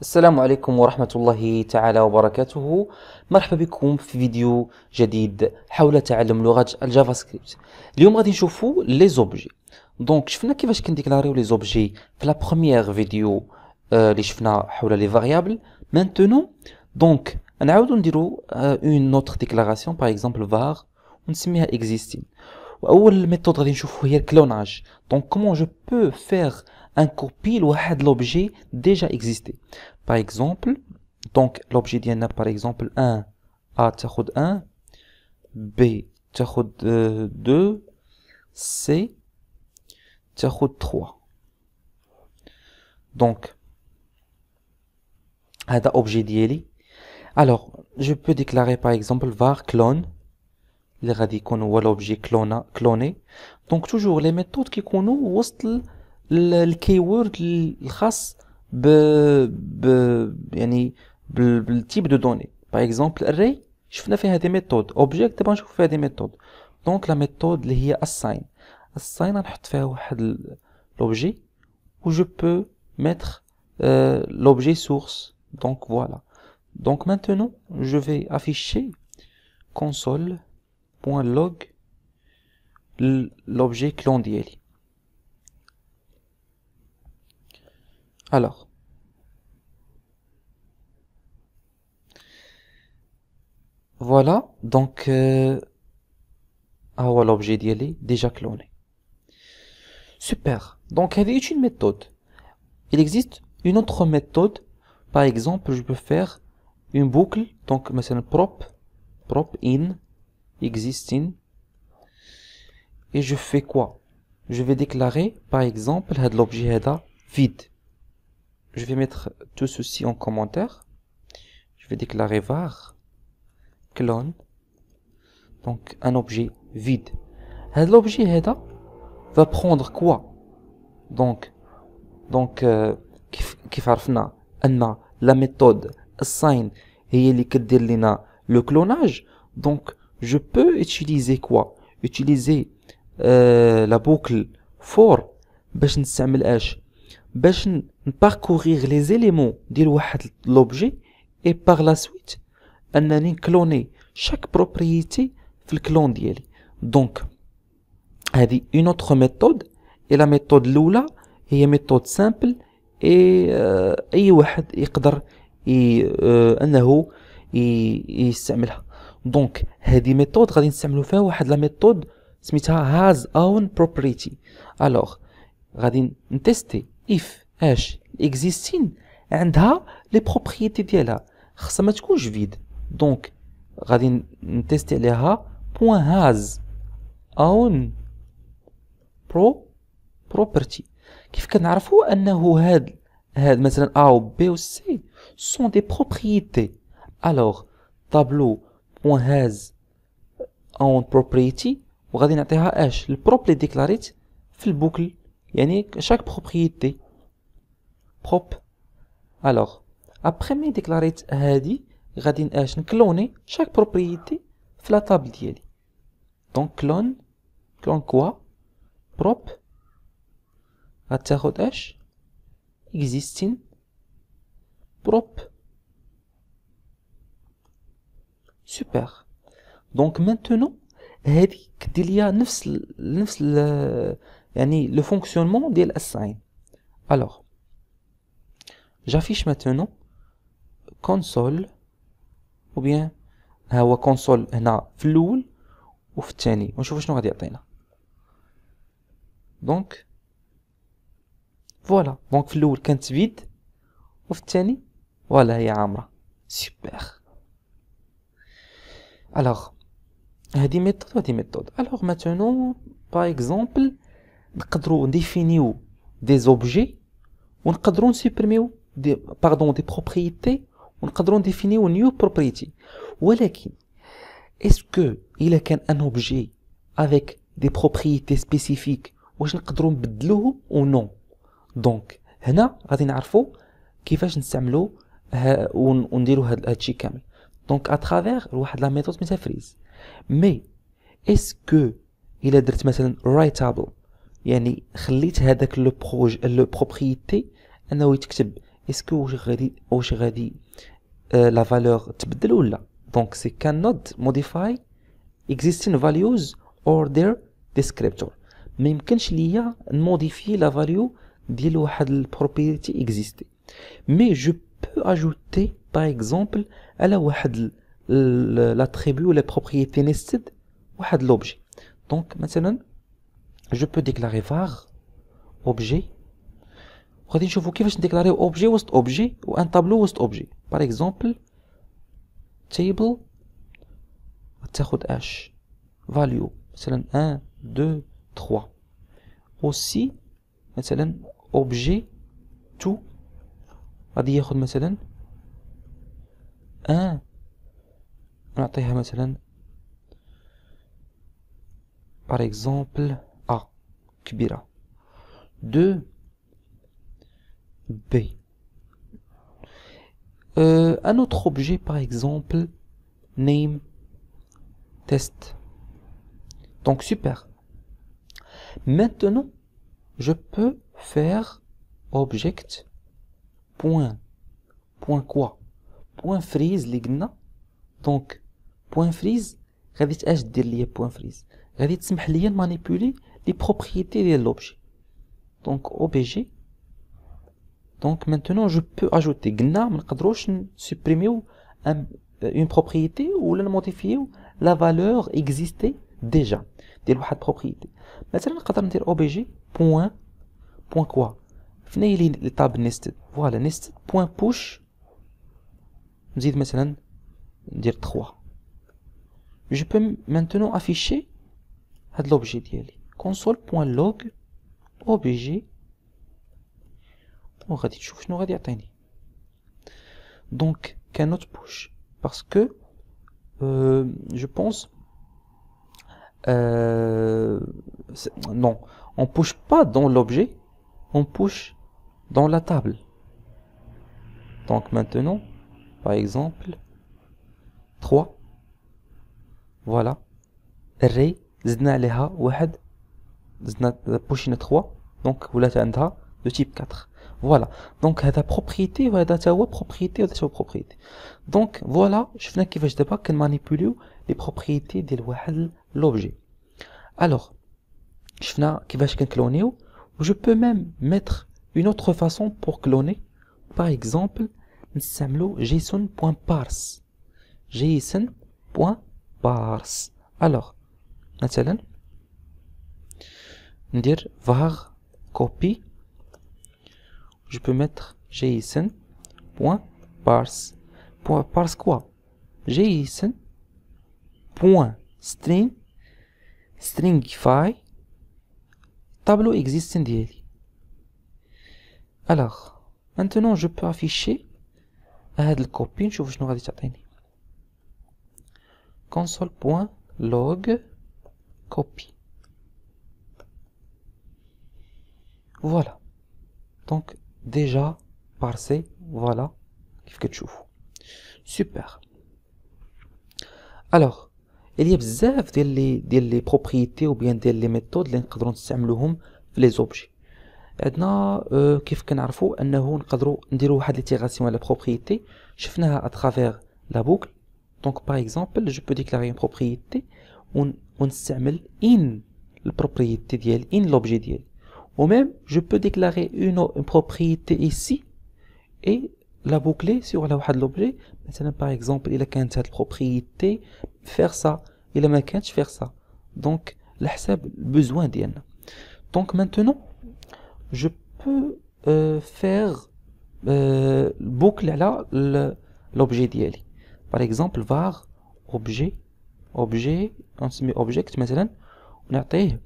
السلام عليكم ورحمة الله تعالى وبركاته مرحبا بكم في فيديو جديد حول تعلم لغة الجافا سكريبت اليوم غادي نشوفو لي زوبجي دونك شفنا كيفاش كنديكلاريو لي زوبجي في لا بخومييغ فيديو اللي آه شفنا حول لي فاريابل مانتونو دونك نعاودو نديرو اون آه نوتر ديكلاراسيون باغ اكزومبل فار ونسميها اكزيستين واول ميثود غادي نشوفو هي الكلوناج دونك كومون جو بو فير un copie de l'objet déjà existé. Par exemple, donc l'objet a par exemple, 1, A, تاخد 1, B, 2, euh, C, 3. Donc, هذا objet Alors, je peux déclarer par exemple var clone, les radicaux ou l'objet cloné. Donc, toujours les méthodes qui connaissent الكي وورد الخاص ب, ب يعني بالتيب دو دوني باغ اكزومبل الري شفنا فيها دي ميثود اوبجيكت دابا نشوف فيها دي ميثود دونك لا ميثود اللي هي الساين الساين نحط فيها واحد لوبجي و جو بو ميتر l'objet source. Donc voilà. Donc maintenant, je vais afficher console.log كلون ديالي Alors, voilà, donc, euh, ah, voilà l'objet déjà cloné. Super, donc elle est une méthode. Il existe une autre méthode, par exemple, je peux faire une boucle, donc, مثلا, prop, prop in, existing. et je fais quoi Je vais déclarer, par exemple, l'objet vide je vais mettre tout ceci en commentaire. Je vais déclarer var clone donc un objet vide. L'objet va prendre quoi Donc donc euh, fait عرفنا Anna la méthode assign et qui le clonage donc je peux utiliser quoi utiliser euh, la boucle for باش نباركوغيغ لي زيليمون ديال واحد لوبجي اي باغ لا سويت انني نكلوني شاك بروبريتي في الكلون ديالي دونك هذه اون اوتر ميثود اي لا ميثود الاولى هي ميثود سامبل اي اه اي واحد يقدر اي اه euh, انه اي يستعملها دونك هذه ميثود غادي نستعملو فيها واحد لا ميثود سميتها هاز اون بروبريتي الوغ غادي نتيستي اف اش اكزيستين عندها لي بروبريتي ديالها خصها ما تكونش فيد دونك غادي نتيستي عليها بوين هاز اون برو بروبرتي كيف كنعرفوا انه هاد هاد مثلا ا و بي و سي سون دي بروبريتي الوغ طابلو بوين هاز اون بروبريتي وغادي نعطيها اش البروب لي ديكلاريت في البوكل يعني شاك بروبريتي بروب الوغ ابخي مي ديكلاريت هادي غادي اش نكلوني شاك بروبريتي في لا طابل ديالي دونك كلون كلون كوا بروب غتاخد اش اكزيستين بروب سوبر دونك مانتونو هادي كدير ليا نفس نفس le fonctionnement de l'assign alors j'affiche maintenant console ou bien à wa console هنا floul ou tiens on voit je ne vais pas donc voilà donc floul quand c'est vide ou tiens voilà il y a un super alors euh, des méthodes voit des méthodes alors maintenant par exemple نقدروا نديفينيو دي زوبجي ونقدروا نسيبريميو دي باردون دي بروبريتي ونقدروا نديفينيو نيو بروبريتي ولكن اسكو الا كان ان اوبجي افيك دي بروبريتي سبيسيفيك واش نقدروا نبدلوه او نو دونك هنا غادي نعرفوا كيفاش نستعملوا ونديروا هاد هادشي كامل دونك اترافير واحد لا ميثود سميتها فريز مي اسكو الا درت مثلا رايتابل يعني خليت هذاك لو بروج لو بروبريتي انه يتكتب اسكو واش غادي واش غادي لا آه، فالور تبدل ولا دونك سي كان نوت موديفاي اكزيستين فاليوز اور دير ديسكريبتور ما يمكنش ليا نموديفي لا فاليو ديال واحد البروبريتي اكزيستي مي جو بو اجوتي باغ اكزومبل على واحد لاتريبيو ولا بروبريتي نيستد واحد لوبجي دونك مثلا je peux déclarer var, objet. vous déclarer objet ou objet ou un tableau objet. Par exemple, table, h, value, c'est 1, 2, 3. Aussi, c'est objet, tout, à dire, c'est 1, un. va a كبيرة B B. Euh, un autre objet par exemple name test donc super maintenant je peux faire object point point quoi point freeze ligna. donc point freeze غادي point freeze va permettre de manipuler les propriétés de l'objet donc obj donc maintenant je peux ajouter le ne peut pas supprimer euh, une propriété ou modifier la valeur qui existait déjà de l'une des propriétés Maintenant, on peut dire obj. quoi ici il y a la table nested voilà nested.push on ajoute par exemple on dire 3 je peux maintenant afficher l'objet console point log objet on radi dit cho donc qu'un autre push parce que euh, je pense euh, non on pousse pas dans l'objet on push dans la table donc maintenant par exemple 3 voilà ré Zna à l'ha had. Zna la position trois. Donc vous l'avez de type quatre. Voilà. Donc ça c'est propriété. Voilà c'est autre propriété. C'est autre propriété. Donc voilà. Je viens qui ne pas qu'elles les propriétés de l'objet. Alors je viens qui va je Je peux même mettre une autre façon pour cloner. Par exemple, simplement Jason point parse. Jason point parse. Alors مثلا ندير var copy je peux mettre json.parse parse quoi json.string point string stringify tableau existe alors maintenant je peux afficher هاد الكوبي نشوف شنو غادي تعطيني console.log voilà. Donc, déjà, par voilà, qu'est-ce que tu fais Super. Alors, il y a des propriétés ou bien des méthodes, des cadrans de semle-houm, les objets. Maintenant, qu'est-ce qu'on a fait On a fait une itération à la propriété. Je vu à travers la boucle. Donc, par exemple, je peux déclarer une propriété on sam in le propriété di in l'objet di ou même je peux déclarer une propriété ici et la boucler sur la de l'objet maintenant par exemple il a la qui propriété faire ça il le maque faire ça donc la besoin donc maintenant je peux euh، faire euh، boucle là l'objet l'objet' par exemple var objet اوبجي غنسمي اوبجيكت مثلا ونعطيه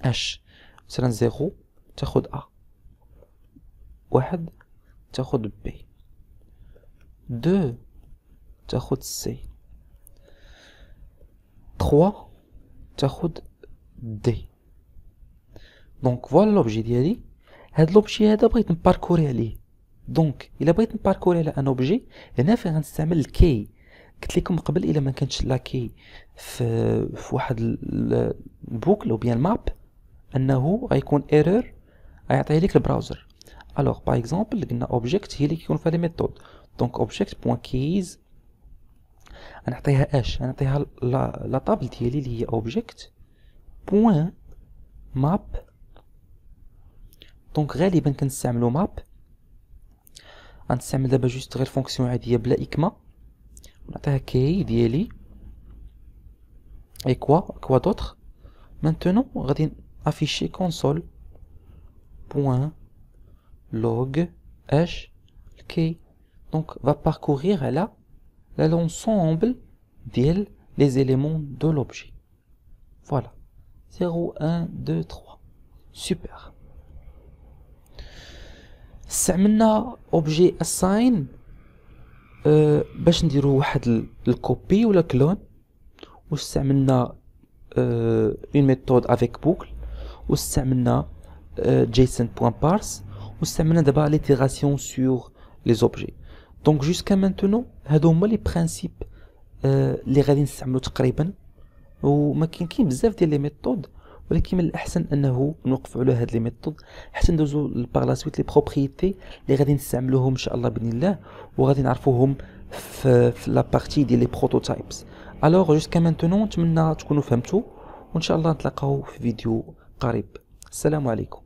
اش مثلا زيرو تاخد ا واحد تاخد بي دو تاخد سي تخوا تاخد دي دونك فوالا لوبجي ديالي هاد لوبجي هذا بغيت نباركوري عليه دونك الا بغيت نباركوري على ان اوبجي هنا فين غنستعمل الكي قلت لكم قبل الا ما كانتش لاكي في, في واحد البوكل او بيان ماب انه غيكون ايرور غيعطيه لك البراوزر الوغ باغ اكزومبل قلنا اوبجيكت هي اللي كيكون فيها لي ميثود دونك اوبجيكت بوان كيز غنعطيها اش غنعطيها لا طابل ديالي اللي هي اوبجيكت بوان ماب دونك غالبا كنستعملو ماب غنستعمل دابا جوست غير فونكسيون عاديه بلا اكمه Et كي quoi quoi كوا دوتر va غادي افيشي console point log h donc va parcourir là l'ensemble des les éléments de l'objet voilà 0 1 2 3 super استعملنا objet assign أه باش نديرو واحد الكوبي ولا كلون واستعملنا اون أه ميثود افيك بوكل واستعملنا جيسون بوان بارس واستعملنا دابا ليتيراسيون سور لي زوبجي دونك جوسكا مانتونو هادو هما لي برينسيپ اللي آه، غادي نستعملو تقريبا وما كاين كاين بزاف ديال لي ميثود ولكن من الاحسن انه نوقف على هاد لي ميثود حتى ندوزو باغ لا سويت لي بروبريتي اللي غادي نستعملوهم ان شاء الله باذن الله وغادي نعرفوهم في, في لا بارتي ديال لي بروتوتايبس الوغ جوسكا مانتونون نتمنى تكونوا فهمتوا وان شاء الله نتلاقاو في فيديو قريب السلام عليكم